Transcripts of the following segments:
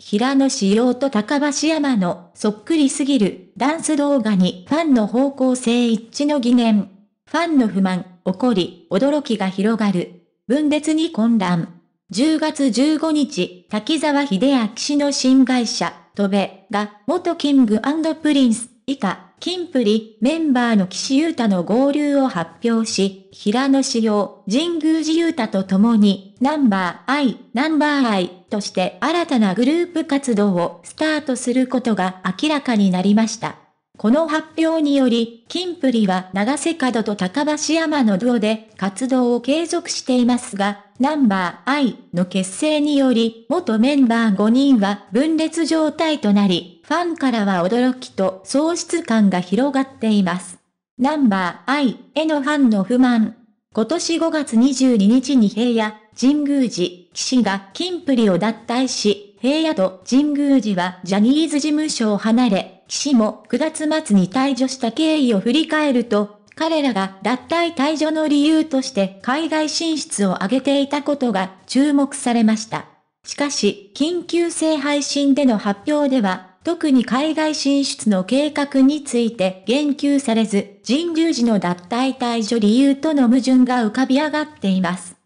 平野仕様と高橋山のそっくりすぎるダンス動画にファンの方向性一致の疑念。ファンの不満、怒り、驚きが広がる。分裂に混乱。10月15日、滝沢秀明氏の新会社、トベが元キングプリンス以下キンプリメンバーの岸優太の合流を発表し、平野紫耀、神宮寺優太と共に、ナンバー I、ナンバーイとして新たなグループ活動をスタートすることが明らかになりました。この発表により、キンプリは長瀬角と高橋山のドで活動を継続していますが、ナンバー I の結成により、元メンバー5人は分裂状態となり、ファンからは驚きと喪失感が広がっています。ナンバー I へのファンの不満。今年5月22日に平野、神宮寺、騎士がンプリを脱退し、平野と神宮寺はジャニーズ事務所を離れ、岸も9月末に退場した経緯を振り返ると、彼らが脱退退場の理由として海外進出を挙げていたことが注目されました。しかし、緊急性配信での発表では、特に海外進出の計画について言及されず、神宮寺の脱退退場理由との矛盾が浮かび上がっています。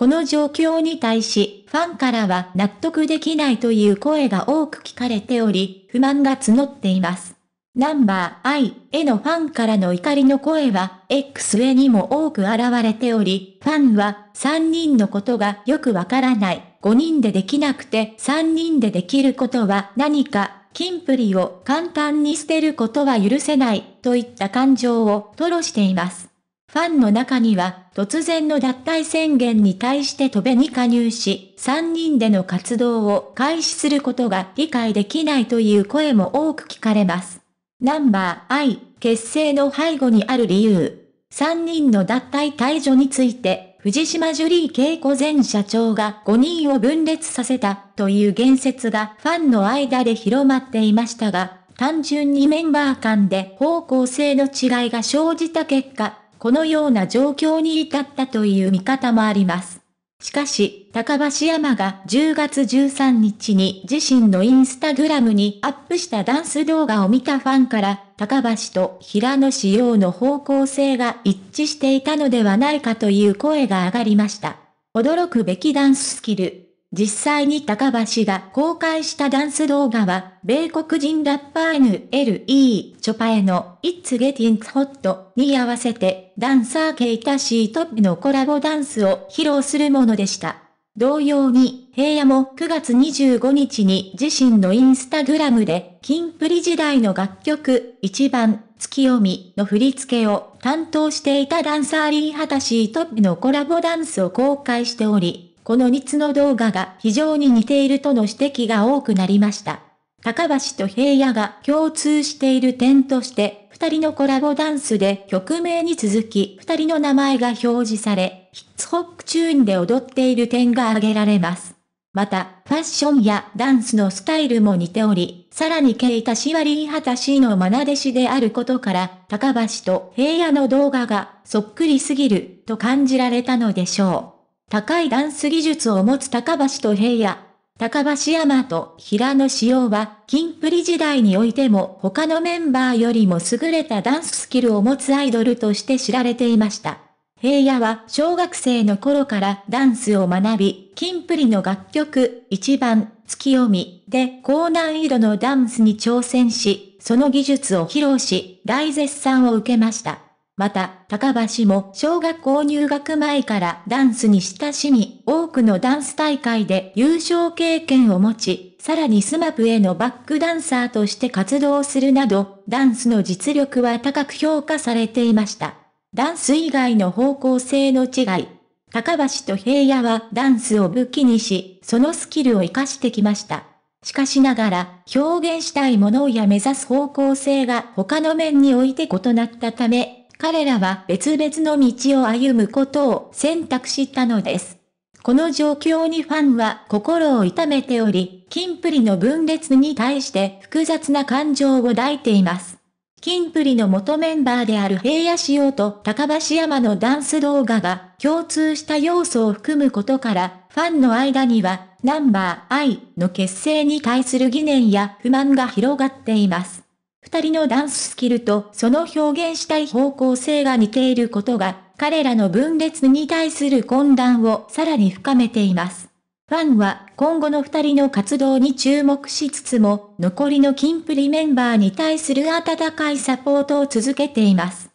この状況に対し、ファンからは納得できないという声が多く聞かれており、不満が募っています。ナンバー I へのファンからの怒りの声は X へにも多く現れており、ファンは3人のことがよくわからない。5人でできなくて3人でできることは何か、金プリを簡単に捨てることは許せないといった感情を吐露しています。ファンの中には、突然の脱退宣言に対して戸べに加入し、3人での活動を開始することが理解できないという声も多く聞かれます。ナンバー I、結成の背後にある理由。3人の脱退退除について、藤島ジュリー恵子前社長が5人を分裂させたという言説がファンの間で広まっていましたが、単純にメンバー間で方向性の違いが生じた結果、このような状況に至ったという見方もあります。しかし、高橋山が10月13日に自身のインスタグラムにアップしたダンス動画を見たファンから、高橋と平野仕様の方向性が一致していたのではないかという声が上がりました。驚くべきダンススキル。実際に高橋が公開したダンス動画は、米国人ラッパー NLE チョパエの It's Getting Hot に合わせて、ダンサーケイタシートップのコラボダンスを披露するものでした。同様に、平野も9月25日に自身のインスタグラムで、キンプリ時代の楽曲、一番、月読みの振り付けを担当していたダンサーリーハタシートップのコラボダンスを公開しており、この2つの動画が非常に似ているとの指摘が多くなりました。高橋と平野が共通している点として、二人のコラボダンスで曲名に続き二人の名前が表示され、ヒッツホックチューンで踊っている点が挙げられます。また、ファッションやダンスのスタイルも似ており、さらにケイタシワリーハタシの愛弟子であることから、高橋と平野の動画がそっくりすぎると感じられたのでしょう。高いダンス技術を持つ高橋と平野。高橋山と平野紫耀は、金プリ時代においても他のメンバーよりも優れたダンススキルを持つアイドルとして知られていました。平野は小学生の頃からダンスを学び、金プリの楽曲、一番、月読み、で高難易度のダンスに挑戦し、その技術を披露し、大絶賛を受けました。また、高橋も小学校入学前からダンスに親しみ、多くのダンス大会で優勝経験を持ち、さらにスマップへのバックダンサーとして活動するなど、ダンスの実力は高く評価されていました。ダンス以外の方向性の違い。高橋と平野はダンスを武器にし、そのスキルを活かしてきました。しかしながら、表現したいものや目指す方向性が他の面において異なったため、彼らは別々の道を歩むことを選択したのです。この状況にファンは心を痛めており、キンプリの分裂に対して複雑な感情を抱いています。キンプリの元メンバーである平野紫耀と高橋山のダンス動画が共通した要素を含むことから、ファンの間にはナンバー I の結成に対する疑念や不満が広がっています。二人のダンススキルとその表現したい方向性が似ていることが、彼らの分裂に対する混乱をさらに深めています。ファンは今後の二人の活動に注目しつつも、残りのキンプリメンバーに対する温かいサポートを続けています。